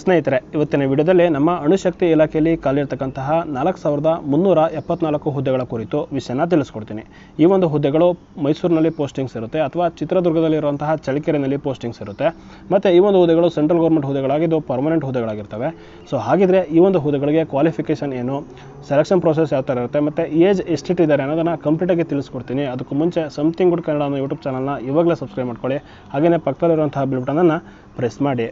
ಸ್ನೇಹಿತರೆ ಇವತ್ತಿನ ವಿಡಿಯೋದಲ್ಲಿ ನಮ್ಮ ಅಣುಶಕ್ತಿ ಇಲಾಖೆಯಲ್ಲಿ ಕಾಲಿರ್ತಕ್ಕಂತಹ ನಾಲ್ಕು ಸಾವಿರದ ಮುನ್ನೂರ ಎಪ್ಪತ್ನಾಲ್ಕು ಹುದ್ದೆಗಳ ಕುರಿತು ವಿಷಯನ ತಿಳಿಸ್ಕೊಡ್ತೀನಿ ಈ ಒಂದು ಹುದ್ದೆಗಳು ಮೈಸೂರಿನಲ್ಲಿ ಪೋಸ್ಟಿಂಗ್ಸ್ ಇರುತ್ತೆ ಅಥವಾ ಚಿತ್ರದುರ್ಗದಲ್ಲಿರುವಂತಹ ಚಳ್ಳಕೆರೆನಲ್ಲಿ ಪೋಸ್ಟಿಂಗ್ಸ್ ಇರುತ್ತೆ ಮತ್ತು ಈ ಒಂದು ಹುದ್ದೆಗಳು ಸೆಂಟ್ರಲ್ ಗೌರ್ಮೆಂಟ್ ಹುದ್ದೆಗಳಾಗಿದ್ದು ಪರ್ಮನೆಂಟ್ ಹುದ್ದೆಗಳಾಗಿರ್ತವೆ ಸೊ ಹಾಗಿದ್ರೆ ಈ ಒಂದು ಹುದ್ದೆಗಳಿಗೆ ಕ್ವಾಲಿಫಿಕೇಷನ್ ಏನು ಸೆಲೆಕ್ಷನ್ ಪ್ರೋಸೆಸ್ ಯಾವ ಥರ ಇರುತ್ತೆ ಮತ್ತು ಏಜ್ ಎಷ್ಟಿಟ್ಟಿದ್ದಾರೆ ಅನ್ನೋದನ್ನು ಕಂಪ್ಲೀಟಾಗಿ ತಿಳಿಸ್ಕೊಡ್ತೀನಿ ಅದಕ್ಕೂ ಮುಂಚೆ ಸಮಥಿಂಗ್ ಗುಡ್ ಕನ್ನಡ ಅನ್ನೋ ಯೂಟ್ಯೂಬ್ ಚಾನಲ್ನ ಇವಾಗಲೇ ಸಬ್ಸ್ಕ್ರೈಬ್ ಮಾಡ್ಕೊಳ್ಳಿ ಹಾಗೆಯೇ ಪಕ್ಕದಲ್ಲಿರುವಂತಹ ಬಿಲ್ ಬಟನನ್ನು ಪ್ರೆಸ್ ಮಾಡಿ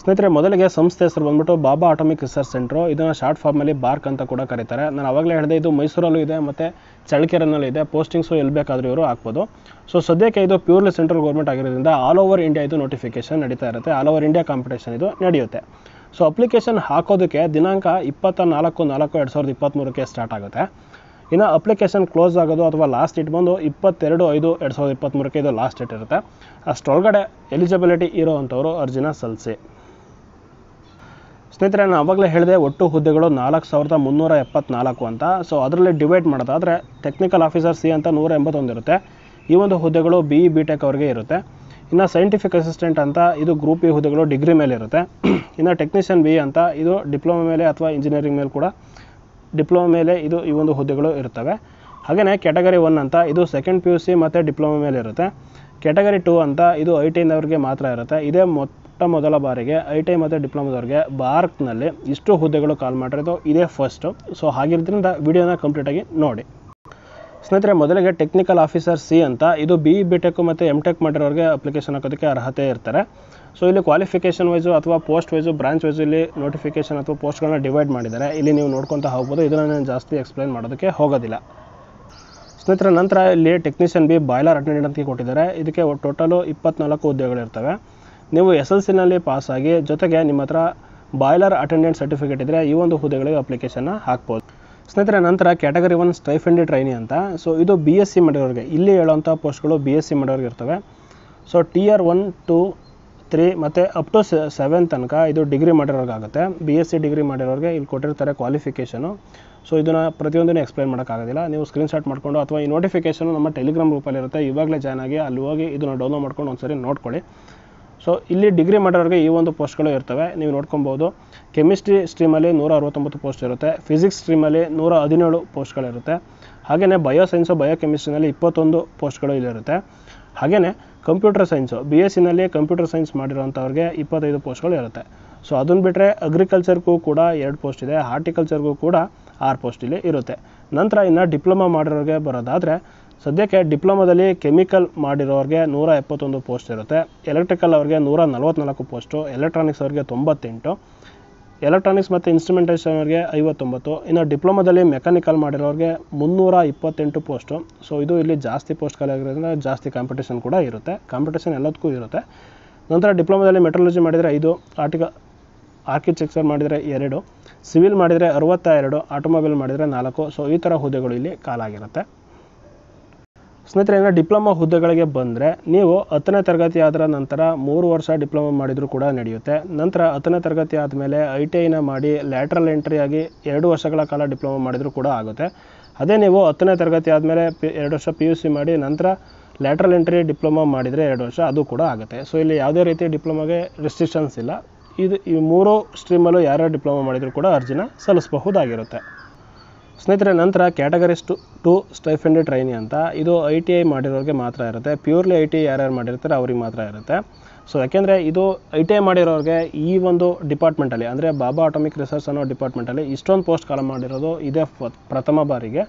ಸ್ನೇಹಿತರೆ ಮೊದಲಿಗೆ ಸಂಸ್ಥೆ ಹೆಸರು ಬಂದ್ಬಿಟ್ಟು ಬಾಬಾ ಆಟೋಮಿಕ್ ರಿಸರ್ಚ್ ಸೆಂಟ್ರು ಇದನ್ನು ಶಾರ್ಟ್ ಫಾರ್ಮಲ್ಲಿ ಬಾರ್ಕ್ ಅಂತ ಕೂಡ ಕರೀತಾರೆ ನಾನು ಆವಾಗಲೇ ಹೇಳಿದೆ ಇದು ಮೈಸೂರಲ್ಲೂ ಇದೆ ಮತ್ತು ಚಳ್ಳಕೆರೆನಲ್ಲೂ ಇದೆ ಪೋಸ್ಟಿಂಗ್ಸು ಎಲ್ಲಿ ಬೇಕಾದರೂ ಇವರು ಹಾಕ್ಬೋದು ಸೊ ಸದ್ಯಕ್ಕೆ ಇದು ಪ್ಯೂರ್ಲಿ ಸೆಂಟ್ರಲ್ ಗೌರ್ಮೆಂಟ್ ಆಗಿರೋದ್ರಿಂದ ಆಲ್ ಓವರ್ ಇಂಡಿಯಾ ಇದು ನೋಟಿಫಿಕೇಷನ್ ನಡೀತಾ ಇರುತ್ತೆ ಆಲ್ ಓವರ್ ಇಂಡಿಯಾ ಕಾಂಪಿಟೇಷನ್ ಇದು ನಡೆಯುತ್ತೆ ಸೊ ಅಪ್ಲಿಕೇಶನ್ ಹಾಕೋದಕ್ಕೆ ದಿನಾಂಕ ಇಪ್ಪತ್ತ ನಾಲ್ಕು ನಾಲ್ಕು ಎರಡು ಸಾವಿರದ ಇಪ್ಪತ್ತ್ಮೂರಕ್ಕೆ ಸ್ಟಾರ್ಟ್ ಆಗುತ್ತೆ ಇನ್ನು ಅಪ್ಲಿಕೇಶನ್ ಕ್ಲೋಸ್ ಆಗೋದು ಅಥವಾ ಲಾಸ್ಟ್ ಡೇಟ್ ಬಂದು ಇಪ್ಪತ್ತೆರಡು ಐದು ಎರಡು ಸಾವಿರದ ಇಪ್ಪತ್ತ್ಮೂರಕ್ಕೆ ಇದು ಲಾಸ್ಟ್ ಡೇಟ್ ಇರುತ್ತೆ ಅಷ್ಟೊಳಗಡೆ ಎಲಿಜಿಬಿಲಿಟಿ ಇರೋ ಅರ್ಜಿನ ಸಲ್ಲಿಸಿ ಸ್ನೇಹಿತರೆ ನಾನು ಅವಾಗಲೇ ಹೇಳಿದೆ ಒಟ್ಟು ಹುದ್ದೆಗಳು ನಾಲ್ಕು ಸಾವಿರದ ಮುನ್ನೂರ ಎಪ್ಪತ್ನಾಲ್ಕು ಅಂತ ಸೊ ಅದರಲ್ಲಿ ಡಿವೈಡ್ ಮಾಡೋದಾದರೆ ಟೆಕ್ನಿಕಲ್ ಆಫೀಸರ್ ಸಿ ಅಂತ ನೂರ ಎಂಬತ್ತೊಂದು ಇರುತ್ತೆ ಈ ಒಂದು ಹುದ್ದೆಗಳು ಬಿ ಇ ಬಿ ಟೆಕ್ ಅವ್ರಿಗೆ ಇರುತ್ತೆ ಇನ್ನು ಸೈಂಟಿಫಿಕ್ ಅಸಿಸ್ಟೆಂಟ್ ಅಂತ ಇದು ಗ್ರೂಪ್ ಇ e ಹುದ್ದೆಗಳು ಡಿಗ್ರಿ ಮೇಲೆ ಇರುತ್ತೆ ಇನ್ನು ಟೆಕ್ನಿಷಿಯನ್ ಬಿ ಅಂತ ಇದು ಡಿಪ್ಲೊಮಾ ಮೇಲೆ ಅಥವಾ ಇಂಜಿನಿಯರಿಂಗ್ ಮೇಲೆ ಕೂಡ ಡಿಪ್ಲೊಮಾ ಮೇಲೆ ಇದು ಈ ಒಂದು ಹುದ್ದೆಗಳು ಇರ್ತವೆ ಹಾಗೆಯೇ ಕ್ಯಾಟಗರಿ ಒನ್ ಅಂತ ಇದು ಸೆಕೆಂಡ್ ಪಿ ಯು ಸಿ ಮತ್ತು ಡಿಪ್ಲೊಮಾ ಮೇಲೆ ಇರುತ್ತೆ ಕ್ಯಾಟಗರಿ ಟು ಅಂತ ಇದು ಐ ಟಿಯಿಂದ ಅವ್ರಿಗೆ ಮಾತ್ರ ಇರುತ್ತೆ ಇದೇ ಮೊತ್ತ ಮೊಟ್ಟ ಮೊದಲ ಬಾರಿಗೆ ಐ ಟಿ ಐ ಮತ್ತು ಡಿಪ್ಲೊಮಾದವ್ರಿಗೆ ಭಾರತದಲ್ಲಿ ಇಷ್ಟು ಹುದ್ದೆಗಳು ಕಾಲ್ ಮಾಡಿರೋದು ಇದೇ ಫಸ್ಟು ಸೊ ಹಾಗಿರೋದ್ರಿಂದ ವಿಡಿಯೋನ ಕಂಪ್ಲೀಟಾಗಿ ನೋಡಿ ಸ್ನೇಹಿತರೆ ಮೊದಲಿಗೆ ಟೆಕ್ನಿಕಲ್ ಆಫೀಸರ್ ಸಿ ಅಂತ ಇದು ಬಿ ಬಿ ಟೆಕ್ ಮತ್ತು ಎಮ್ ಟೆಕ್ ಮಾಡಿರೋರಿಗೆ ಅಪ್ಲಿಕೇಶನ್ ಹಾಕೋದಕ್ಕೆ ಅರ್ಹತೆ ಇರ್ತಾರೆ ಸೊ ಇಲ್ಲಿ ಕ್ವಾಲಿಫಿಕೇಷನ್ ವೈಸು ಅಥವಾ ಪೋಸ್ಟ್ ವೈಸು ಬ್ರಾಂಚ್ ವೈಸು ಇಲ್ಲಿ ನೋಟಿಫಿಕೇಷನ್ ಅಥವಾ ಪೋಸ್ಟ್ಗಳನ್ನ ಡಿವೈಡ್ ಮಾಡಿದ್ದಾರೆ ಇಲ್ಲಿ ನೀವು ನೋಡ್ಕೊತಾ ಹೋಗ್ಬೋದು ಇದನ್ನು ನಾನು ಜಾಸ್ತಿ ಎಕ್ಸ್ಪ್ಲೈನ್ ಮಾಡೋದಕ್ಕೆ ಹೋಗೋದಿಲ್ಲ ಸ್ನೇಹಿತರ ನಂತರ ಇಲ್ಲಿ ಟೆಕ್ನಿಷಿಯನ್ ಬಿ ಬಾಯ್ಲರ್ ಅಟೆಂಡೆಂಟ್ ಅಂತ ಕೊಟ್ಟಿದ್ದಾರೆ ಇದಕ್ಕೆ ಟೋಟಲು ಇಪ್ಪತ್ನಾಲ್ಕು ಹುದ್ದೆಗಳಿರ್ತವೆ ನೀವು ಎಸ್ ಎಲ್ ಸಿನಲ್ಲಿ ಪಾಸಾಗಿ ಜೊತೆಗೆ ನಿಮ್ಮ ಹತ್ರ ಬಾಯ್ಲರ್ ಅಟೆಂಡೆಂಟ್ ಸರ್ಟಿಫಿಕೇಟ್ ಇದ್ದರೆ ಈ ಒಂದು ಹುದ್ದೆಗಳಿಗೆ ಅಪ್ಲಿಕೇಶನ್ನ ಹಾಕ್ಬೋದು ಸ್ನೇಹಿತರೆ ನಂತರ ಕ್ಯಾಟಗರಿ ಒನ್ ಸ್ಟೈಫೆಂಡಿ ಟ್ರೈನಿ ಅಂತ ಸೊ ಇದು ಬಿ ಎಸ್ ಸಿ ಮಾಡಿರೋರಿಗೆ ಇಲ್ಲಿ ಹೇಳೋಂಥ ಪೋಸ್ಟ್ಗಳು ಬಿ ಎಸ್ ಸಿ ಮಾಡೋರಿಗೆ ಇರ್ತವೆ so T R one two three ಮತ್ತು ಅಪ್ ಟು ಸೆವೆನ್ ತನಕ ಇದು ಡಿಗ್ರಿ ಮಾಡಿರೋರ್ಗಾಗುತ್ತೆ ಬಿ ಎಸ್ ಸಿ ಡಿಗ್ರಿ ಮಾಡಿರೋರಿಗೆ ಇಲ್ಲಿ ಕೊಟ್ಟಿರ್ತಾರೆ ಕ್ವಾಲಿಫಿಕೇಷನು ಸೊ ಇದನ್ನು ಪ್ರತಿಯೊಂದನ್ನು ಎಕ್ಸ್ಪ್ಲೈನ್ ಮಾಡೋಕ್ಕಾಗೋದಿಲ್ಲ ನೀವು ಸ್ಕ್ರೀನ್ಶಾಟ್ ಮಾಡಿಕೊಂಡು ಅಥವಾ ಈ ನೋಟಿಫಿಕೇಷನು ನಮ್ಮ ಟೆಲಿಗ್ರಾಮ್ ಗ್ರೂಪಲ್ಲಿರುತ್ತೆ ಇವಾಗಲೇ ಜಾಯ್ನ್ ಆಗಿ ಅಲ್ಲಿ ಹೋಗಿ ಇದನ್ನು ಡೌನ್ಲೋಡ್ ಮಾಡ್ಕೊಂಡು ಒಂದು ಸರಿ ನೋಡ್ಕೊಳ್ಳಿ ಸೊ ಇಲ್ಲಿ ಡಿಗ್ರಿ ಮಾಡೋರಿಗೆ ಈ ಒಂದು ಪೋಸ್ಟ್ಗಳು ಇರ್ತವೆ ನೀವು ನೋಡ್ಕೊಬೋದು ಕೆಮಿಸ್ಟ್ರಿ ಸ್ಟ್ರೀಮಲ್ಲಿ ನೂರ ಅರವತ್ತೊಂಬತ್ತು ಪೋಸ್ಟ್ ಇರುತ್ತೆ ಫಿಸಿಕ್ಸ್ ಸ್ಟ್ರೀಮಲ್ಲಿ ನೂರ ಹದಿನೇಳು ಪೋಸ್ಟ್ಗಳಿರುತ್ತೆ ಹಾಗೆಯೇ ಬಯೋ ಸೈನ್ಸು ಬಯೋ ಕೆಮಿಸ್ಟ್ರಿನಲ್ಲಿ ಇಪ್ಪತ್ತೊಂದು ಪೋಸ್ಟ್ಗಳು ಇಲ್ಲಿರುತ್ತೆ ಹಾಗೆಯೇ ಕಂಪ್ಯೂಟರ್ ಸೈನ್ಸು ಬಿ ಎಸ್ ಸಿನಲ್ಲಿ ಕಂಪ್ಯೂಟರ್ ಸೈನ್ಸ್ ಮಾಡಿರೋಂಥವ್ರಿಗೆ ಇಪ್ಪತ್ತೈದು ಪೋಸ್ಟ್ಗಳು ಇರುತ್ತೆ ಸೊ ಅದನ್ನು ಬಿಟ್ಟರೆ ಅಗ್ರಿಕಲ್ಚರ್ಗೂ ಕೂಡ ಎರಡು ಪೋಸ್ಟ್ ಇದೆ ಹಾರ್ಟಿಕಲ್ಚರ್ಗೂ ಕೂಡ ಆರು ಪೋಸ್ಟ್ ಇಲ್ಲಿ ಇರುತ್ತೆ ನಂತರ ಇನ್ನು ಡಿಪ್ಲೊಮಾ ಮಾಡಿರೋರಿಗೆ ಬರೋದಾದರೆ ಸದ್ಯಕ್ಕೆ ಡಿಪ್ಲೊಮಾದಲ್ಲಿ ಕೆಮಿಕಲ್ ಮಾಡಿರೋರಿಗೆ ನೂರ ಎಪ್ಪತ್ತೊಂದು ಪೋಸ್ಟ್ ಇರುತ್ತೆ ಎಲೆಕ್ಟ್ರಿಕಲ್ ಅವ್ರಿಗೆ ನೂರ ನಲ್ವತ್ನಾಲ್ಕು ಪೋಸ್ಟು ಎಲೆಕ್ಟ್ರಾನಿಕ್ಸ್ ಅವ್ರಿಗೆ ತೊಂಬತ್ತೆಂಟು ಎಲೆಕ್ಟ್ರಾನಿಕ್ಸ್ ಮತ್ತು ಇನ್ಸ್ಟ್ರೂಮೆಂಟೇಷನ್ ಅವ್ರಿಗೆ ಐವತ್ತೊಂಬತ್ತು ಇನ್ನು ಡಿಪ್ಲೊಮಾದಲ್ಲಿ ಮೆಕ್ಯಾನಿಕಲ್ ಮಾಡಿರೋರಿಗೆ ಮುನ್ನೂರ ಇಪ್ಪತ್ತೆಂಟು ಪೋಸ್ಟು ಸೊ ಇದು ಇಲ್ಲಿ ಜಾಸ್ತಿ ಪೋಸ್ಟ್ ಖಾಲಿಯಾಗಿರೋದ್ರಿಂದ ಜಾಸ್ತಿ ಕಾಂಪಿಟೇಷನ್ ಕೂಡ ಇರುತ್ತೆ ಕಾಂಪಿಟೇಷನ್ ಎಲ್ಲದಕ್ಕೂ ಇರುತ್ತೆ ನಂತರ ಡಿಪ್ಲೊಮಾದಲ್ಲಿ ಮೆಟ್ರಾಲಜಿ ಮಾಡಿದರೆ ಐದು ಆರ್ಟಿಕ ಆರ್ಕಿಟೆಕ್ಚರ್ ಮಾಡಿದರೆ ಎರಡು ಸಿವಿಲ್ ಮಾಡಿದರೆ ಅರವತ್ತ ಎರಡು ಆಟೋಮೊಬೈಲ್ ಮಾಡಿದರೆ ನಾಲ್ಕು ಸೊ ಈ ಥರ ಹುದ್ದೆಗಳು ಇಲ್ಲಿ ಕಾಲಾಗಿರುತ್ತೆ ಸ್ನೇಹಿತರೆ ಇನ್ನು ಡಿಪ್ಲೊಮಾ ಹುದ್ದೆಗಳಿಗೆ ಬಂದರೆ ನೀವು ಹತ್ತನೇ ತರಗತಿ ಆದ ನಂತರ ಮೂರು ವರ್ಷ ಡಿಪ್ಲೊಮಾ ಮಾಡಿದರೂ ಕೂಡ ನಡೆಯುತ್ತೆ ನಂತರ ಹತ್ತನೇ ತರಗತಿ ಆದಮೇಲೆ ಐ ಟಿ ಐನ ಮಾಡಿ ಲ್ಯಾಟ್ರಲ್ ಎಂಟ್ರಿಯಾಗಿ ಎರಡು ವರ್ಷಗಳ ಕಾಲ ಡಿಪ್ಲೊಮಾ ಮಾಡಿದರೂ ಕೂಡ ಆಗುತ್ತೆ ಅದೇ ನೀವು ಹತ್ತನೇ ತರಗತಿ ಆದಮೇಲೆ ಪಿ ಎರಡು ವರ್ಷ ಪಿ ಯು ಸಿ ಮಾಡಿ ನಂತರ ಲ್ಯಾಟ್ರಲ್ ಎಂಟ್ರಿ ಡಿಪ್ಲೊಮಾ ಮಾಡಿದರೆ ಎರಡು ವರ್ಷ ಅದು ಕೂಡ ಆಗುತ್ತೆ ಸೊ ಇಲ್ಲಿ ಯಾವುದೇ ರೀತಿ ಡಿಪ್ಲೊಮಾಗೆ ರೆಸ್ಟ್ರಿಕ್ಷನ್ಸ್ ಇಲ್ಲ ಇದು ಈ ಮೂರು ಸ್ಟ್ರೀಮಲ್ಲೂ ಯಾರ್ಯಾರು ಡಿಪ್ಲೊಮಾ ಮಾಡಿದರೂ ಕೂಡ ಅರ್ಜಿನ ಸಲ್ಲಿಸಬಹುದಾಗಿರುತ್ತೆ ಸ್ನೇಹಿತರೆ ನಂತರ categories two two stipend trainee ಅಂತ ಇದು ಐ ಟಿ ಐ ಮಾಡಿರೋರಿಗೆ ಮಾತ್ರ ಇರುತ್ತೆ ಪ್ಯೂರ್ಲಿ ಐ ಟಿ ಐ ಯಾರ್ಯಾರು ಮಾಡಿರ್ತಾರೆ ಅವ್ರಿಗೆ ಮಾತ್ರ ಇರುತ್ತೆ ಸೊ ಯಾಕೆಂದರೆ ಇದು ಐ ಟಿ ಐ ಮಾಡಿರೋರಿಗೆ ಈ ಒಂದು ಡಿಪಾರ್ಟ್ಮೆಂಟಲ್ಲಿ ಅಂದರೆ ಬಾಬಾ ಆಟೋಮಿಕ್ ರಿಸರ್ಚ್ ಅನ್ನೋ ಡಿಪಾರ್ಟ್ಮೆಂಟಲ್ಲಿ ಇಷ್ಟೊಂದು ಪೋಸ್ಟ್ ಕಾಲ ಮಾಡಿರೋದು ಇದೇ ಪ್ರಥಮ ಬಾರಿಗೆ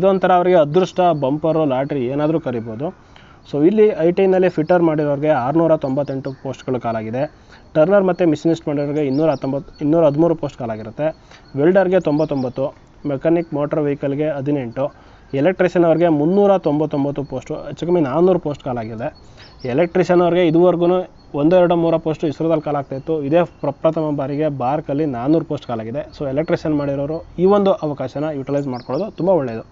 ಇದೊಂಥರ ಅವರಿಗೆ ಅದೃಷ್ಟ ಬಂಪರು ಲಾಟ್ರಿ ಏನಾದರೂ ಕರಿಬೋದು ಸೊ ಇಲ್ಲಿ ಐ ಟಿ ಐನಲ್ಲಿ ಫಿಟರ್ ಮಾಡಿರೋರಿಗೆ ಆರುನೂರ ತೊಂಬತ್ತೆಂಟು ಪೋಸ್ಟ್ಗಳು ಕಾಲಾಗಿದೆ ಟರ್ನರ್ ಮತ್ತು ಮಿಷಿನಿಸ್ಟ್ ಮಾಡಿರೋರಿಗೆ ಇನ್ನೂರ ಹತ್ತೊಂಬತ್ತು ಇನ್ನೂರ ಹದಿಮೂರು ಪೋಸ್ಟ್ ಕಾಲಾಗಿರುತ್ತೆ ವೆಲ್ಡರ್ಗೆ ತೊಂಬತ್ತೊಂಬತ್ತು ಮೆಕ್ಯಾನಿಕ್ ಮೋಟಾರ್ ವೆಹಿಕಲ್ಗೆ ಹದಿನೆಂಟು ಎಲೆಕ್ಟ್ರಿಷಿಯನ್ ಅವ್ರಿಗೆ ಮುನ್ನೂರ ತೊಂಬತ್ತೊಂಬತ್ತು ಪೋಸ್ಟು ಹೆಚ್ಚು ಕಮ್ಮಿ ನಾನ್ನೂರು ಪೋಸ್ಟ್ ಕಾಲಾಗಿದೆ ಎಲೆಕ್ಟ್ರಿಷಿಯನ್ ಅವ್ರಿಗೆ ಇದುವರೆಗೂ ಒಂದೆರಡು ಮೂರ ಪೋಸ್ಟು ಇಸ್ರೋದಲ್ಲಿ ಕಾಲಾಗ್ತಿತ್ತು ಇದೇ ಪ್ರಪ್ರಥಮ ಬಾರಿಗೆ ಬಾರ್ಕಲ್ಲಿ ನಾನ್ನೂರು ಪೋಸ್ಟ್ ಕಾಲಾಗಿದೆ ಸೊ ಎಲೆಕ್ಟ್ರಿಷಿಯನ್ ಮಾಡಿರೋರು ಈ ಒಂದು ಅವಕಾಶನ ಯುಟಿಲೈಸ್ ಮಾಡ್ಕೊಳ್ಳೋದು ತುಂಬ ಒಳ್ಳೆಯದು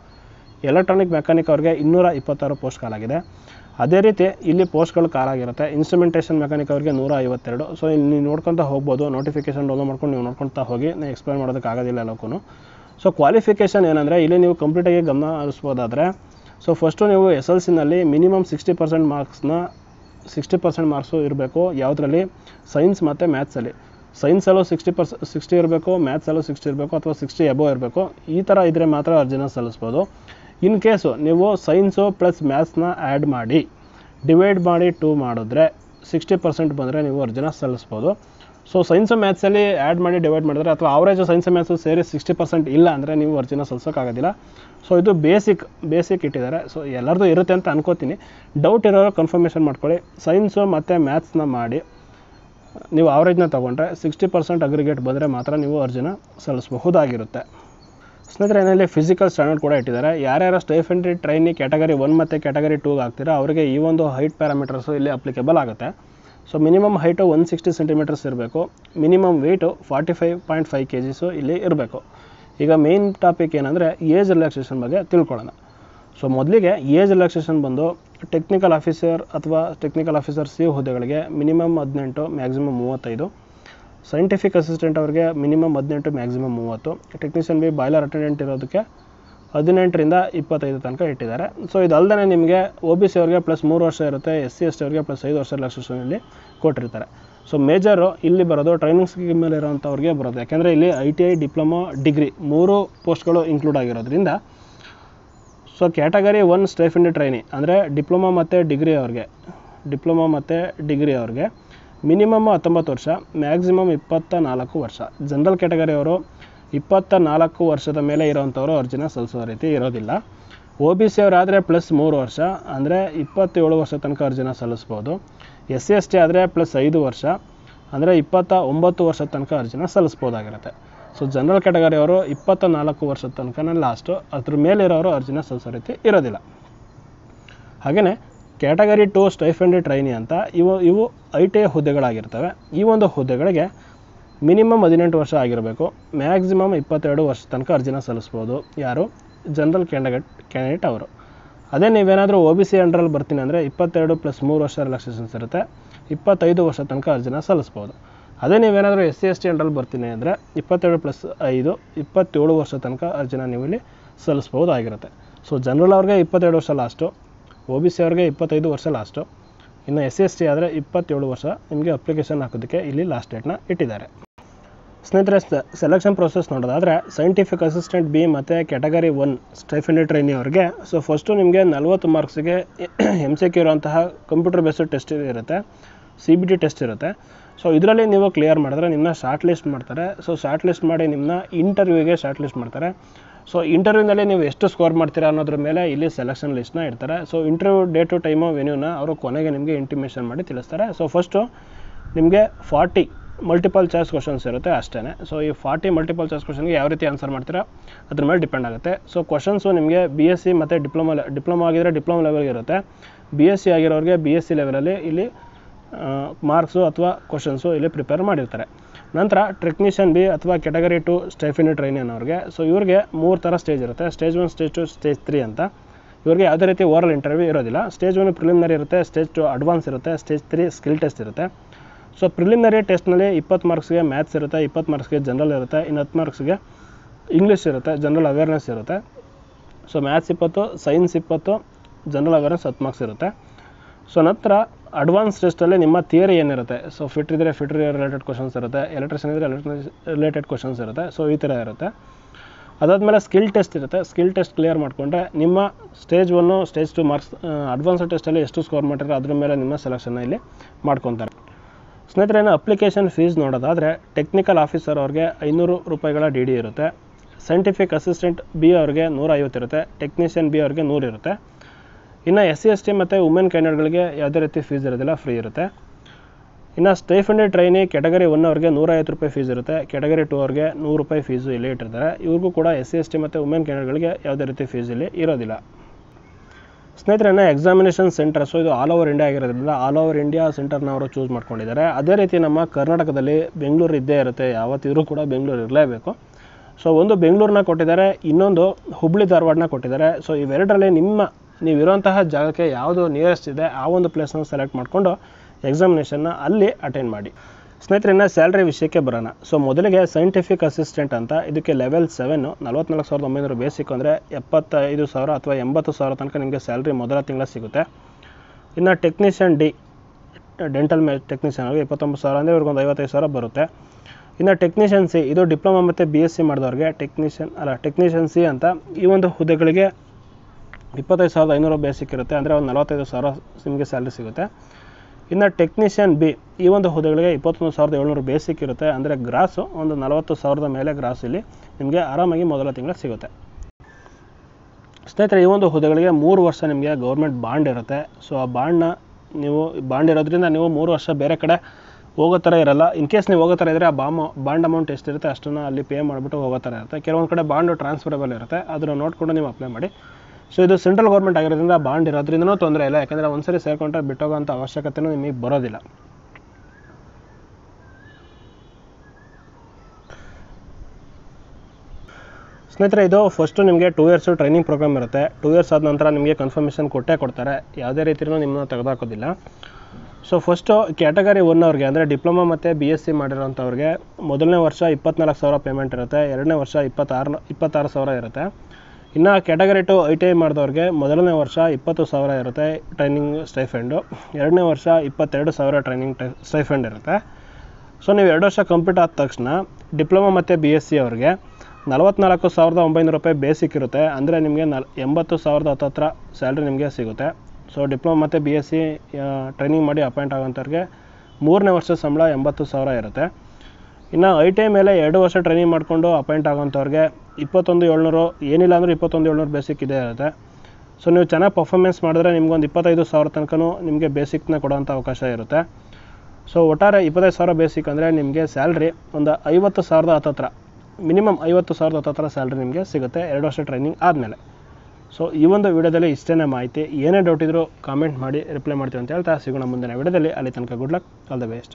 ಎಲೆಕ್ಟ್ರಾನಿಕ್ ಮೆಕ್ಯಾನಿಕ್ ಅವ್ರಿಗೆ ಇನ್ನೂರ ಇಪ್ಪತ್ತಾರು ಪೋಸ್ಟ್ ಕಾಲಾಗಿದೆ ಅದೇ ರೀತಿ ಇಲ್ಲಿ ಪೋಸ್ಟ್ಗಳು ಕಾಲಾಗಿರುತ್ತೆ ಇನ್ಸ್ಟ್ರುಮೆಂಟೇಷನ್ ಮೆಕ್ಯಾನಿಕ್ ಅವರಿಗೆ ನೂರ ಐವತ್ತೆರಡು ಸೊ ಇಲ್ಲಿ ನೀವು ನೋಡ್ಕೊತಾ ಹೋಗ್ಬೋದು ನೋಟಿಫಿಕೇಷನ್ ಡೌನ್ಲೋಡ್ ಮಾಡ್ಕೊಂಡು ನೀವು ನೋಡ್ಕೊತಾ ಹೋಗಿ ನಾನು ಎಕ್ಸ್ಪ್ಲೈನ್ ಮಾಡೋದಕ್ಕಾಗೋದಿಲ್ಲ ಎಲ್ಲಕ್ಕೂ ಸೊ ಕ್ವಾಲಿಫಿಕೇಷನ್ ಏನಂದರೆ ಇಲ್ಲಿ ನೀವು ಕಂಪ್ಲೀಟಾಗಿ ಗಮನ ಹರಿಸ್ಬೋದಾದ್ರೆ ಸೊ ಫಸ್ಟು ನೀವು ಎಸ್ ಎಲ್ ಸಿನಲ್ಲಿ ಮಿನಿಮಮ್ ಸಿಕ್ಸ್ಟಿ ಪರ್ಸೆಂಟ್ ಮಾರ್ಕ್ಸ್ನ ಸಿಕ್ಸ್ಟಿ ಪರ್ಸೆಂಟ್ ಮಾರ್ಕ್ಸು ಇರಬೇಕು ಯಾವುದರಲ್ಲಿ ಸೈನ್ಸ್ ಮತ್ತು ಮ್ಯಾಥ್ಸಲ್ಲಿ ಸೈನ್ಸಲ್ಲೂ ಸಿಕ್ಸ್ಟಿ ಪರ್ಸ್ ಸಿಕ್ಸ್ಟಿ ಇರಬೇಕು ಮ್ಯಾಥ್ಸಲ್ಲೂ ಸಿಕ್ಸ್ಟಿ ಇರಬೇಕು ಅಥವಾ ಸಿಕ್ಸ್ಟಿ ಎಬೋ ಇರಬೇಕು ಈ ಥರ ಇದ್ದರೆ ಮಾತ್ರ ಅರ್ಜಿನ ಸಲ್ಲಿಸ್ಬೋದು ಇನ್ ಕೇಸು ನೀವು ಸೈನ್ಸು ಪ್ಲಸ್ ಮ್ಯಾಥ್ಸ್ನ ಆ್ಯಡ್ ಮಾಡಿ ಡಿವೈಡ್ ಮಾಡಿ ಟೂ ಮಾಡಿದ್ರೆ ಸಿಕ್ಸ್ಟಿ ಪರ್ಸೆಂಟ್ ಬಂದರೆ ನೀವು ಅರ್ಜಿನ ಸಲ್ಲಿಸ್ಬೋದು ಸೊ ಸೈನ್ಸ್ ಮ್ಯಾಥ್ಸಲ್ಲಿ ಆ್ಯಡ್ ಮಾಡಿ ಡಿವೈಡ್ ಮಾಡಿದ್ರೆ ಅಥವಾ ಅವರೇಜ್ ಸೈನ್ಸ್ ಮ್ಯಾಥ್ಸು ಸೇರಿ ಸಿಕ್ಸ್ಟಿ ಪರ್ಸೆಂಟ್ ಇಲ್ಲ ಅಂದರೆ ನೀವು ಅರ್ಜಿನ ಸಲ್ಸೋಕ್ಕಾಗೋದಿಲ್ಲ ಸೊ ಇದು ಬೇಸಿಕ್ ಬೇಸಿಕ್ ಇಟ್ಟಿದ್ದಾರೆ ಸೊ ಎಲ್ಲರದು ಇರುತ್ತೆ ಅಂತ ಅನ್ಕೋತೀನಿ ಡೌಟ್ ಇರೋರು ಕನ್ಫರ್ಮೇಷನ್ ಮಾಡ್ಕೊಳ್ಳಿ ಸೈನ್ಸು ಮತ್ತು ಮ್ಯಾಥ್ಸ್ನ ಮಾಡಿ ನೀವು ಆವ್ರೇಜ್ನ ತೊಗೊಂಡ್ರೆ ಸಿಕ್ಸ್ಟಿ ಪರ್ಸೆಂಟ್ ಅಗ್ರಿಗೇಟ್ ಬಂದರೆ ಮಾತ್ರ ನೀವು ಅರ್ಜಿನ ಸಲ್ಲಿಸಬಹುದಾಗಿರುತ್ತೆ ಸ್ನೇಹಿತರೆ ಏನಲ್ಲಿ ಫಿಸಿಕಲ್ ಸ್ಟ್ಯಾಂಡರ್ಡ್ ಕೂಡ ಇಟ್ಟಿದ್ದಾರೆ ಯಾರ್ಯಾರು stipendiary trainee category one ಮತ್ತು ಕ್ಯಾಟಗರಿ ಟೂಗೆ ಆಗ್ತೀರಾ ಅವರಿಗೆ ಈ ಒಂದು ಹೈಟ್ ಪ್ಯಾರಾಮೀಟರ್ಸು ಇಲ್ಲಿ ಅಪ್ಲಿಕೇಬಲ್ ಆಗುತ್ತೆ so minimum height one sixty centimetres ಇರಬೇಕು minimum weight forty five point five K Gs ಇಲ್ಲಿ ಇರಬೇಕು ಈಗ ಮೇನ್ ಟಾಪಿಕ್ ಏನಂದರೆ ಏಜ್ ರಿಲ್ಯಾಕ್ಸೇಷನ್ ಬಗ್ಗೆ ತಿಳ್ಕೊಳ್ಳೋಣ ಸೊ ಮೊದಲಿಗೆ ಏಜ್ ರಿಲ್ಯಾಕ್ಸೇಷನ್ ಬಂದು ಟೆಕ್ನಿಕಲ್ ಆಫೀಸರ್ ಅಥವಾ ಟೆಕ್ನಿಕಲ್ ಆಫೀಸರ್ ಸಿ ಹುದ್ದೆಗಳಿಗೆ ಮಿನಿಮಮ್ ಹದಿನೆಂಟು ಮ್ಯಾಕ್ಸಿಮಮ್ ಮೂವತ್ತೈದು ಸೈಂಟಿಫಿಕ್ ಅಸಿಸ್ಟೆಂಟ್ ಅವರಿಗೆ ಮಿನಿಮಮ್ ಹದಿನೆಂಟು ಮ್ಯಾಕ್ಸಿಮಮ್ ಮೂವತ್ತು ಟೆಕ್ನಿಷಿಯನ್ ಬಿ ಬಾಯ್ಲರ್ ಅಟೆಂಡೆಂಟ್ ಇರೋದಕ್ಕೆ ಹದಿನೆಂಟರಿಂದ ಇಪ್ಪತ್ತೈದು ತನಕ ಇಟ್ಟಿದ್ದಾರೆ ಸೊ ಇದಲ್ಲದೆ ನಿಮಗೆ ಒ ಬಿ ಸಿ ಅವ್ರಿಗೆ ಪ್ಲಸ್ ಮೂರು ವರ್ಷ ಇರುತ್ತೆ ಎಸ್ ಸಿ ಎಸ್ ಟಿ ಅವರಿಗೆ ಪ್ಲಸ್ ಐದು ವರ್ಷ ರಿಲ್ಯಾಕ್ಸೇಷನಲ್ಲಿ ಕೊಟ್ಟಿರ್ತಾರೆ ಸೊ ಮೇಜರು ಇಲ್ಲಿ ಬರೋದು ಟ್ರೈನಿಂಗ್ ಸ್ಕೀಮ್ ಮೇಲೆ ಇರೋವಂಥವ್ರಿಗೆ ಬರೋದು ಯಾಕೆಂದರೆ ಇಲ್ಲಿ I T I diploma degree ಮೂರು ಪೋಸ್ಟ್ಗಳು ಇನ್ಕ್ಲೂಡ್ ಆಗಿರೋದ್ರಿಂದ ಸೊ ಕ್ಯಾಟಗರಿ ಒನ್ ಇಂಡಿ ಟ್ರೈನಿ ಅಂದರೆ ಡಿಪ್ಲೊಮಾ ಮತ್ತು ಡಿಗ್ರಿ ಅವ್ರಿಗೆ ಡಿಪ್ಲೊಮಾ ಮತ್ತು ಡಿಗ್ರಿ ಅವ್ರಿಗೆ ಮಿನಿಮಮ್ ಹತ್ತೊಂಬತ್ತು ವರ್ಷ ಮ್ಯಾಕ್ಸಿಮಮ್ ಇಪ್ಪತ್ತ ನಾಲ್ಕು ವರ್ಷ ಜನರಲ್ ಅವರು ಇಪ್ಪತ್ತ ನಾಲ್ಕು ವರ್ಷದ ಮೇಲೆ ಇರೋವಂಥವ್ರು ಅರ್ಜಿನ ಸಲ್ಲಿಸೋ ರೀತಿ ಇರೋದಿಲ್ಲ ಒ ಬಿ ಸಿ ಅವರಾದರೆ ಪ್ಲಸ್ ಮೂರು ವರ್ಷ ಅಂದರೆ ಇಪ್ಪತ್ತೇಳು ವರ್ಷ ತನಕ ಅರ್ಜಿನ ಸಲ್ಲಿಸ್ಬೋದು S C e S T ಆದರೆ ಪ್ಲಸ್ ಐದು ವರ್ಷ ಅಂದರೆ ಇಪ್ಪತ್ತ ಒಂಬತ್ತು ವರ್ಷ ತನಕ ಅರ್ಜಿನ ಸಲ್ಲಿಸ್ಬೋದಾಗಿರುತ್ತೆ ಸೊ ಜನರಲ್ ಕ್ಯಾಟಗರಿ ಅವರು ಇಪ್ಪತ್ತ ನಾಲ್ಕು ವರ್ಷದ ತನಕನೇ ಲಾಸ್ಟು ಅದ್ರ ಮೇಲಿರೋರು ಅರ್ಜಿನ ಸಲ್ಲಿಸೋ ರೀತಿ ಇರೋದಿಲ್ಲ ಹಾಗೆಯೇ ಕ್ಯಾಟಗರಿ ಟು ಸ್ಟೈಫೆಂಡ್ ಟ್ರೈನಿ ಅಂತ ಇವು ಇವು ಐ ಟಿ ಐ ಹುದ್ದೆಗಳಾಗಿರ್ತವೆ ಈ ಒಂದು ಹುದ್ದೆಗಳಿಗೆ ಮಿನಿಮಮ್ ಹದಿನೆಂಟು ವರ್ಷ ಆಗಿರಬೇಕು ಮ್ಯಾಕ್ಸಿಮಮ್ ಇಪ್ಪತ್ತೆರಡು ವರ್ಷ ತನಕ ಅರ್ಜಿನ ಸಲ್ಲಿಸ್ಬೋದು ಯಾರು ಜನರಲ್ ಕ್ಯಾಂಡಿಡೇಟ್ ಕ್ಯಾಂಡಿಡೇಟ್ ಅವರು ಅದೇ ನೀವೇನಾದರೂ ಒ ಬಿ ಸಿ ಅಂಡ್ರಲ್ಲಿ ಬರ್ತೀನಿ ಅಂದರೆ ಇಪ್ಪತ್ತೆರಡು ಪ್ಲಸ್ ಮೂರು ವರ್ಷ ರಿಲ್ಯಾಕ್ಸೇಷನ್ಸ್ ಇರುತ್ತೆ ಇಪ್ಪತ್ತೈದು ವರ್ಷ ತನಕ ಅರ್ಜಿನ ಸಲ್ಲಿಸ್ಬೋದು ಅದೇ ನೀವೇನಾದರೂ ಎಸ್ ಸಿ ಎಸ್ ಟಿ ಅಂಡ್ರಲ್ಲಿ ಬರ್ತೀನಿ ಅಂದರೆ ಇಪ್ಪತ್ತೆರಡು ಪ್ಲಸ್ ಐದು ಇಪ್ಪತ್ತೇಳು ವರ್ಷ ತನಕ ಅರ್ಜಿನ ನೀವು ಇಲ್ಲಿ ಸಲ್ಲಿಸ್ಬೋದು ಸೊ ಜನರಲ್ ಅವ್ರಿಗೆ ಇಪ್ಪತ್ತೆರಡು ವರ್ಷ ಲಾಸ್ಟು ಒ ಬಿ ಸಿ ಅವ್ರಿಗೆ ಇಪ್ಪತ್ತೈದು ವರ್ಷ ಲಾಸ್ಟು ಇನ್ನು ಎಸ್ ಸಿ ಎಸ್ ಟಿ ಆದರೆ ಇಪ್ಪತ್ತೇಳು ವರ್ಷ ನಿಮಗೆ ಅಪ್ಲಿಕೇಶನ್ ಹಾಕೋದಕ್ಕೆ ಇಲ್ಲಿ ಲಾಸ್ಟ್ ಡೇಟ್ನ ಇಟ್ಟಿದ್ದಾರೆ ಸ್ನೇಹಿತರೆ ಸೆಲೆಕ್ಷನ್ ಪ್ರೊಸೆಸ್ ನೋಡೋದಾದರೆ ಸೈಂಟಿಫಿಕ್ ಅಸಿಸ್ಟೆಂಟ್ ಬಿ ಮತ್ತು ಕ್ಯಾಟಗರಿ ಒನ್ ಸ್ಟೈಫೆಂಡ್ ಟ್ರೈನಿ ಅವರಿಗೆ ಸೊ ಫಸ್ಟು ನಿಮಗೆ ನಲ್ವತ್ತು ಮಾರ್ಕ್ಸಿಗೆ ಎಮ್ ಸಿ ಕೆ ಇರುವಂತಹ ಕಂಪ್ಯೂಟರ್ ಬೇಸ್ಡ್ ಟೆಸ್ಟ್ ಇರುತ್ತೆ ಸಿ ಬಿ ಟಿ ಟೆಸ್ಟ್ ಇರುತ್ತೆ ಸೊ ಇದರಲ್ಲಿ ನೀವು ಕ್ಲಿಯರ್ ಮಾಡಿದ್ರೆ ನಿಮ್ಮನ್ನ ಶಾರ್ಟ್ ಲಿಸ್ಟ್ ಮಾಡ್ತಾರೆ ಸೊ ಶಾರ್ಟ್ ಲಿಸ್ಟ್ ಮಾಡಿ ನಿಮ್ಮನ್ನ ಇಂಟರ್ವ್ಯೂಗೆ ಶಾರ್ಟ್ ಲಿಸ್ಟ್ ಮಾಡ್ತಾರೆ ಸೊ ಇಂಟರ್ವ್ಯೂನಲ್ಲಿ ನೀವು ಎಷ್ಟು ಸ್ಕೋರ್ ಮಾಡ್ತೀರಾ ಅನ್ನೋದ್ರ ಮೇಲೆ ಇಲ್ಲಿ ಸೆಲೆಕ್ಷನ್ ಲಿಸ್ಟ್ನ ಇಡ್ತಾರೆ so interview date time ವೆನ್ಯೂನ ಅವರು ಕೊನೆಗೆ ನಿಮಗೆ ಇಂಟಿಮೇಷನ್ ಮಾಡಿ ತಿಳಿಸ್ತಾರೆ ಸೊ ಫಸ್ಟು ನಿಮಗೆ ಫಾರ್ಟಿ ಮಲ್ಟಿಪಲ್ ಚಾಯ್ಸ್ ಕ್ವಶನ್ಸ್ ಇರುತ್ತೆ ಅಷ್ಟೇ ಸೊ ಈ ಫಾರ್ಟಿ ಮಲ್ಟಿಪಲ್ ಚಾಯ್ಸ್ ಕ್ವಶನ್ಗೆ ಯಾವ ರೀತಿ ಆನ್ಸರ್ ಮಾಡ್ತೀರಾ ಅದ್ರ ಮೇಲೆ ಡಿಪೆಂಡ್ ಆಗುತ್ತೆ ಸೊ ಕ್ವಶನ್ಸು ನಿಮಗೆ ಬಿ ಎಸ್ ಸಿ ಮತ್ತು ಡಿಪ್ಲೊಮೊ ಡಿಪ್ಲೊಮಾ ಆಗಿದ್ರೆ ಡಿಪ್ಲೊಮೊ ಲೆವೆಲ್ಗೆ ಇರುತ್ತೆ ಬಿ ಎಸ್ ಸಿ ಆಗಿರೋರಿಗೆ ಬಿ ಎಸ್ ಸಿ ಲೆವೆಲಲ್ಲಿ ಇಲ್ಲಿ ಮಾರ್ಕ್ಸು ಅಥವಾ ಕ್ವಶನ್ಸು ಇಲ್ಲಿ ಪ್ರಿಪೇರ್ ಮಾಡಿರ್ತಾರೆ ನಂತರ ಟೆಕ್ನಿಷಿಯನ್ ಬಿ ಅಥವಾ ಕೆಟಗರಿ ಟು ಸ್ಟೆಫಿನಿ ಟ್ರೈನಿ ಅನ್ನೋರಿಗೆ ಸೊ ಇವ್ರಿಗೆ ಮೂರು ಥರ ಸ್ಟೇಜ್ ಇರುತ್ತೆ stage one stage two stage three ಅಂತ ಇವ್ರಿಗೆ ಯಾವುದೇ ರೀತಿ ಓರಲ್ ಇಂಟರ್ವ್ಯೂ ಇರೋದಿಲ್ಲ ಸ್ಟೇಜ್ ಒನ್ ಪ್ರಿಲಿಮಿನರಿ ಇರುತ್ತೆ ಸ್ಟೇಜ್ ಟು ಅಡ್ವಾನ್ಸ್ ಇರುತ್ತೆ ಸ್ಟೇಜ್ ತ್ರೀ ಸ್ಕಿಲ್ ಟೆಸ್ಟ್ ಇರುತ್ತೆ ಸೊ ಪ್ರಿಲಿಮಿನರಿ ಟೆಸ್ಟ್ನಲ್ಲಿ ಇಪ್ಪತ್ತು ಮಾರ್ಕ್ಸ್ಗೆ ಮ್ಯಾಥ್ಸ್ ಇರುತ್ತೆ ಇಪ್ಪತ್ತು ಮಾರ್ಕ್ಸ್ಗೆ ಜನರಲ್ ಇರುತ್ತೆ ಇನ್ನು ಹತ್ತು ಮಾರ್ಕ್ಸ್ಗೆ ಇಂಗ್ಲೀಷ್ ಇರುತ್ತೆ ಜನರಲ್ ಅವೇರ್ನೆಸ್ ಇರುತ್ತೆ ಸೊ ಮ್ಯಾಥ್ಸ್ ಇಪ್ಪತ್ತು ಸೈನ್ಸ್ ಇಪ್ಪತ್ತು ಜನರಲ್ ಅವೇರ್ನೆಸ್ ಹತ್ತು ಮಾರ್ಕ್ಸ್ ಇರುತ್ತೆ ಸೊ ನಂತರ ಅಡ್ವಾನ್ಸ್ ಟೆಸ್ಟಲ್ಲಿ ನಿಮ್ಮ ಥಿಯರಿ ಏನಿರುತ್ತೆ ಸೊ ಫಿಟ್ ಇದ್ದರೆ ಫಿಟ್ ರಿಲೇಟೆಡ್ ಕ್ವಶನ್ಸ್ ಇರುತ್ತೆ ಎಲೆಕ್ಟ್ರಿಷನ್ ಇದ್ದರೆ ಎಲೆಕ್ಟ್ರಿಷನ್ ರಿಲೇಟೆಡ್ ಕ್ವಶನ್ಸ್ ಇರುತ್ತೆ ಸೊ ಈ ಥರ ಇರುತ್ತೆ ಅದಾದಮೇಲೆ ಸ್ಕಿಲ್ ಟೆಸ್ಟ್ ಇರುತ್ತೆ ಸ್ಕಿಲ್ ಟೆಸ್ಟ್ ಕ್ಲಿಯರ್ ಮಾಡಿಕೊಂಡ್ರೆ ನಿಮ್ಮ stage one stage two marks advance ಟೆಸ್ಟಲ್ಲಿ ಎಷ್ಟು ಸ್ಕೋರ್ ಮಾಡಿರೋ ಅದ್ರ ಮೇಲೆ ನಿಮ್ಮ ಸೆಲೆಕ್ಷನ್ ಇಲ್ಲಿ ಮಾಡ್ಕೊತಾರೆ ಸ್ನೇಹಿತರೆ ಏನು ಅಪ್ಲಿಕೇಶನ್ ಫೀಸ್ ನೋಡೋದಾದರೆ ಟೆಕ್ನಿಕಲ್ ಆಫೀಸರ್ ಅವ್ರಿಗೆ ಐನೂರು ರೂಪಾಯಿಗಳ ಡಿ ಡಿ ಇರುತ್ತೆ ಸೈಂಟಿಫಿಕ್ ಅಸಿಸ್ಟೆಂಟ್ ಬಿ ಅವ್ರಿಗೆ ನೂರ ಐವತ್ತಿರುತ್ತೆ ಇರುತ್ತೆ ಟೆಕ್ನಿಷಿಯನ್ ಬಿ ಅವ್ರಿಗೆ ನೂರಿರುತ್ತೆ ಇನ್ನು ಎಸ್ ಸಿ ಎಸ್ ಟಿ ಮತ್ತು ವುಮೆನ್ ಕ್ಯಾಂಡಿಡೇಟ್ಗಳಿಗೆ ಯಾವುದೇ ರೀತಿ ಫೀಸ್ ಇರೋದಿಲ್ಲ ಫ್ರೀ ಇರುತ್ತೆ ಇನ್ನು ಸ್ಟೇಫಂಡಿ ಟ್ರೈನಿ ಕೆಟಗರಿ ಒನ್ ಅವ್ರಿಗೆ ನೂರೈವತ್ತು ರೂಪಾಯಿ ಫೀಸ್ ಇರುತ್ತೆ ಕೆಟಗರಿ ಟೂ ಅವ್ರಿಗೆ ನೂರು ರೂಪಾಯಿ ಫೀಸು ಇಲ್ಲಿ ಇಟ್ಟಿರ್ತಾರೆ ಇವ್ರಿಗೂ ಕೂಡ ಎಸ್ ಸಿ ಎಸ್ ಟಿ ಮತ್ತು ವುಮೆನ್ ಕ್ಯಾಂಡಿಡೇಟ್ಗಳಿಗೆ ಯಾವುದೇ ರೀತಿ ಫೀಸ್ ಇಲ್ಲಿ ಇರೋದಿಲ್ಲ ಸ್ನೇಹಿತರನ್ನ ಎಕ್ಸಾಮಿನೇಷನ್ ಸೆಂಟರ್ ಸೊ ಇದು ಆಲ್ ಓವರ್ ಇಂಡಿಯಾ ಆಗಿರೋದ್ರಿಂದ ಆಲ್ ಓವರ್ ಇಂಡಿಯಾ ಸೆಂಟರ್ನ ಅವರು ಚೂಸ್ ಮಾಡ್ಕೊಂಡಿದ್ದಾರೆ ಅದೇ ರೀತಿ ನಮ್ಮ ಕರ್ನಾಟಕದಲ್ಲಿ ಬೆಂಗಳೂರು ಇದ್ದೇ ಇರುತ್ತೆ ಯಾವತ್ತಿದ್ರೂ ಕೂಡ ಬೆಂಗಳೂರು ಇರಲೇಬೇಕು ಸೊ ಒಂದು ಬೆಂಗಳೂರನ್ನ ಕೊಟ್ಟಿದ್ದಾರೆ ಇನ್ನೊಂದು ಹುಬ್ಳಿ ಧಾರವಾಡನ ಕೊಟ್ಟಿದ್ದಾರೆ ಸೊ ಇವೆರಡರಲ್ಲಿ ನಿಮ್ಮ ನೀವಿರುವಂತಹ ಜಾಗಕ್ಕೆ ಯಾವುದು ನಿಯರೆಸ್ಟ್ ಇದೆ ಆ ಒಂದು ಪ್ಲೇಸನ್ನು ಸೆಲೆಕ್ಟ್ ಮಾಡಿಕೊಂಡು ಎಕ್ಸಾಮಿನೇಷನ್ನ ಅಲ್ಲಿ ಅಟೆಂಡ್ ಮಾಡಿ ಸ್ನೇಹಿತರಿನ ಸ್ಯಾಲ್ರಿ ವಿಷಯಕ್ಕೆ ಬರೋಣ ಸೊ ಮೊದಲಿಗೆ ಸೈಂಟಿಫಿಕ್ ಅಸಿಸ್ಟೆಂಟ್ ಅಂತ ಇದಕ್ಕೆ ಲೆವೆಲ್ ಸೆವೆನ್ನು ನಲ್ವತ್ನಾಲ್ಕು ಸಾವಿರದ ಒಂಬೈನೂರು ಬೇಸಿಕ್ ಅಂದರೆ ಎಪ್ಪತ್ತೈದು ಸಾವಿರ ಅಥವಾ ಎಂಬತ್ತು ಸಾವಿರ ತನಕ ನಿಮಗೆ ಸ್ಯಾಲ್ರಿ ಮೊದಲ ತಿಂಗಳ ಸಿಗುತ್ತೆ ಇನ್ನು ಟೆಕ್ನಿಷಿಯನ್ ಡಿ ಡೆಂಟಲ್ ಮೆ ಟೆಕ್ನಿಷಿಯನ್ ಆಗಿ ಇಪ್ಪತ್ತೊಂಬತ್ತು ಸಾವಿರ ಅಂದರೆ ಇವ್ರಿಗೊಂದು ಐವತ್ತೈದು ಸಾವಿರ ಬರುತ್ತೆ ಇನ್ನು ಟೆಕ್ನಿಷಿಯನ್ ಸಿ ಇದು ಡಿಪ್ಲೊಮಾ ಮತ್ತು ಬಿ ಎಸ್ ಸಿ ಮಾಡಿದವ್ರಿಗೆ ಟೆಕ್ನಿಷಿಯನ್ ಅಲ್ಲ ಟೆಕ್ನಿಷಿಯನ್ ಸಿ ಅಂತ ಈ ಒಂದು ಹುದ್ದೆಗಳಿಗೆ ಇಪ್ಪತ್ತೈದು ಸಾವಿರದ ಐನೂರು ಬೇಸಿಕ್ ಇರುತ್ತೆ ಅಂದರೆ ಒಂದು ನಲವತ್ತೈದು ಸಾವಿರ ನಿಮಗೆ ಸ್ಯಾಲ್ರಿ ಸಿಗುತ್ತೆ ಇನ್ನು ಟೆಕ್ನಿಷಿಯನ್ ಬಿ ಈ ಒಂದು ಹುದ್ದೆಗಳಿಗೆ ಇಪ್ಪತ್ತೊಂದು ಸಾವಿರದ ಏಳ್ನೂರು ಬೇಸಿಕ್ ಇರುತ್ತೆ ಅಂದರೆ ಗ್ರಾಸು ಒಂದು ನಲವತ್ತು ಸಾವಿರದ ಮೇಲೆ ಗ್ರಾಸ್ ಇಲ್ಲಿ ನಿಮಗೆ ಆರಾಮಾಗಿ ಮೊದಲ ತಿಂಗಳು ಸಿಗುತ್ತೆ ಸ್ನೇಹಿತರೆ ಈ ಒಂದು ಹುದ್ದೆಗಳಿಗೆ ಮೂರು ವರ್ಷ ನಿಮಗೆ ಗೌರ್ಮೆಂಟ್ ಬಾಂಡ್ ಇರುತ್ತೆ ಸೊ ಆ ಬಾಂಡ್ನ ನೀವು ಬಾಂಡ್ ಇರೋದ್ರಿಂದ ನೀವು ಮೂರು ವರ್ಷ ಬೇರೆ ಕಡೆ ಹೋಗೋ ಥರ ಇರಲ್ಲ ಇನ್ ಕೇಸ್ ನೀವು ಹೋಗೋ ಥರ ಇದ್ದರೆ ಆ ಬಾಮ್ ಬಾಂಡ್ ಅಮೌಂಟ್ ಎಷ್ಟಿರುತ್ತೆ ಅಷ್ಟನ್ನು ಅಲ್ಲಿ ಪೇ ಮಾಡಿಬಿಟ್ಟು ಹೋಗೋ ಥರ ಇರುತ್ತೆ ಕೆಲವೊಂದು ಕಡೆ ಬಾಂಡು ಟ್ರಾನ್ಸ್ಫರಬಲ್ ಇರುತ್ತೆ ಅದನ್ನು ನೋಡಿಕೊಂಡು ನೀವು ಅಪ್ಲೈ ಮಾಡಿ ಸೊ ಇದು ಸೆಂಟ್ರಲ್ ಗೌರ್ಮೆಂಟ್ ಆಗಿರೋದ್ರಿಂದ ಬಾಂಡ್ ಇರೋದ್ರಿಂದನೂ ತೊಂದರೆ ಇಲ್ಲ ಯಾಕಂದರೆ ಒಂದ್ಸರಿ ಸೇರ್ಕೊಂಡ್ರೆ ಬಿಟ್ಟೋಗೋಂಥ ಅವಶ್ಯಕತೆಯೂ ನಿಮಗೆ ಬರೋದಿಲ್ಲ ಸ್ನೇಹಿತರೆ ಇದು ಫಸ್ಟು ನಿಮಗೆ ಟೂ ಇಯರ್ಸು ಟ್ರೈನಿಂಗ್ ಪ್ರೋಗ್ರಾಮ್ ಇರುತ್ತೆ ಟೂ ಇಯರ್ಸ್ ಆದ ನಂತರ ನಿಮಗೆ ಕನ್ಫರ್ಮೇಷನ್ ಕೊಟ್ಟೇ ಕೊಡ್ತಾರೆ ಯಾವುದೇ ರೀತಿಯೂ ನಿಮ್ಮನ್ನ ತೆಗೆದಾಕೋದಿಲ್ಲ ಸೊ ಫಸ್ಟು ಕ್ಯಾಟಗರಿ ಒನ್ ಅವ್ರಿಗೆ ಅಂದರೆ ಡಿಪ್ಲೊಮಾ ಮತ್ತು ಬಿ ಎಸ್ ಸಿ ಮಾಡಿರೋಂಥವ್ರಿಗೆ ಮೊದಲನೇ ವರ್ಷ ಇಪ್ಪತ್ನಾಲ್ಕು ಸಾವಿರ ಪೇಮೆಂಟ್ ಇರುತ್ತೆ ಎರಡನೇ ವರ್ಷ ಇಪ್ಪತ್ತಾರು ಇಪ್ಪತ್ತಾರು ಸಾವಿರ ಇರುತ್ತೆ ಇನ್ನು category two I T I ಮಾಡಿದವ್ರಿಗೆ ಮೊದಲನೇ ವರ್ಷ ಇಪ್ಪತ್ತು ಸಾವಿರ ಇರುತ್ತೆ ಟ್ರೈನಿಂಗ್ ಸ್ಟೈಫೆಂಡು ಎರಡನೇ ವರ್ಷ ಇಪ್ಪತ್ತೆರಡು ಸಾವಿರ ಟ್ರೈನಿಂಗ್ ಟೈ ಸ್ಟೈಫೆಂಡ್ ಇರುತ್ತೆ ಸೊ ನೀವು ಎರಡು ವರ್ಷ ಕಂಪ್ಲೀಟ್ ಆದ ತಕ್ಷಣ ಡಿಪ್ಲೊಮಾ ಮತ್ತು ಬಿ ಎಸ್ ಸಿ ಅವ್ರಿಗೆ ನಲವತ್ನಾಲ್ಕು ಸಾವಿರದ ಒಂಬೈನೂರು ರೂಪಾಯಿ ಬೇಸಿಕ್ ಇರುತ್ತೆ ಅಂದರೆ ನಿಮಗೆ ನಲ್ ಎಂಬತ್ತು ಸಾವಿರದ ಹತ್ತತ್ರ ಸ್ಯಾಲ್ರಿ ನಿಮಗೆ ಸಿಗುತ್ತೆ ಸೊ ಡಿಪ್ಲೊಮಾ ಮತ್ತು ಬಿ ಎಸ್ ಸಿ ಟ್ರೈನಿಂಗ್ ಮಾಡಿ ಅಪಾಯಿಂಟ್ ಆಗೋಂಥವ್ರಿಗೆ ಮೂರನೇ ವರ್ಷ ಸಂಬಳ ಎಂಬತ್ತು ಸಾವಿರ ಇರುತ್ತೆ ಇನ್ನು ಐ ಟಿ ಐ ಮೇಲೆ ಎರಡು ವರ್ಷ ಟ್ರೈನಿಂಗ್ ಮಾಡಿಕೊಂಡು ಅಪಾಯಿಂಟ್ ಆಗೋಂಥವ್ರಿಗೆ ಇಪ್ಪತ್ತೊಂದು ಏಳ್ನೂರು ಏನಿಲ್ಲ ಅಂದರೆ ಇಪ್ಪತ್ತೊಂದು ಏಳ್ನೂರು ಬೇಸಿಕ್ ಇದೇ ಇರುತ್ತೆ ಸೊ ನೀವು ಚೆನ್ನಾಗಿ ಪರ್ಫಾಮೆನ್ಸ್ ಮಾಡಿದ್ರೆ ನಿಮ್ಗೊಂದು ಇಪ್ಪತ್ತೈದು ಸಾವಿರ ತನಕನೂ ನಿಮಗೆ ಬೇಸಿಕ್ನ ಕೊಡೋಂಥ ಅವಕಾಶ ಇರುತ್ತೆ ಸೊ ಒಟ್ಟಾರೆ ಇಪ್ಪತ್ತೈದು ಸಾವಿರ ಬೇಸಿಕ್ ಅಂದರೆ ನಿಮಗೆ ಸ್ಯಾಲ್ರಿ ಒಂದು ಐವತ್ತು ಸಾವಿರದ ಹತ್ತತ್ರ ಮಿನಿಮಮ್ ಐವತ್ತು ಸಾವಿರದ ಹತ್ತತ್ರ ಸ್ಯಾಲ್ರಿ ನಿಮಗೆ ಸಿಗುತ್ತೆ ಎರಡು ವರ್ಷ ಟ್ರೈನಿಂಗ್ ಆದಮೇಲೆ ಸೊ ಈ ಒಂದು ವಿಡಿಯೋದಲ್ಲಿ ಇಷ್ಟೇ ಮಾಹಿತಿ ಏನೇ ಡೌಟ್ ಇದ್ದರೂ ಕಾಮೆಂಟ್ ಮಾಡಿ ರಿಪ್ಲೈ ಮಾಡ್ತೀವಿ ಅಂತ ಹೇಳ್ತಾ ಸಿಗೋಣ ಮುಂದಿನ ವಿಡಿಯೋದಲ್ಲಿ ಅಲ್ಲಿ ತನಕ good luck all the best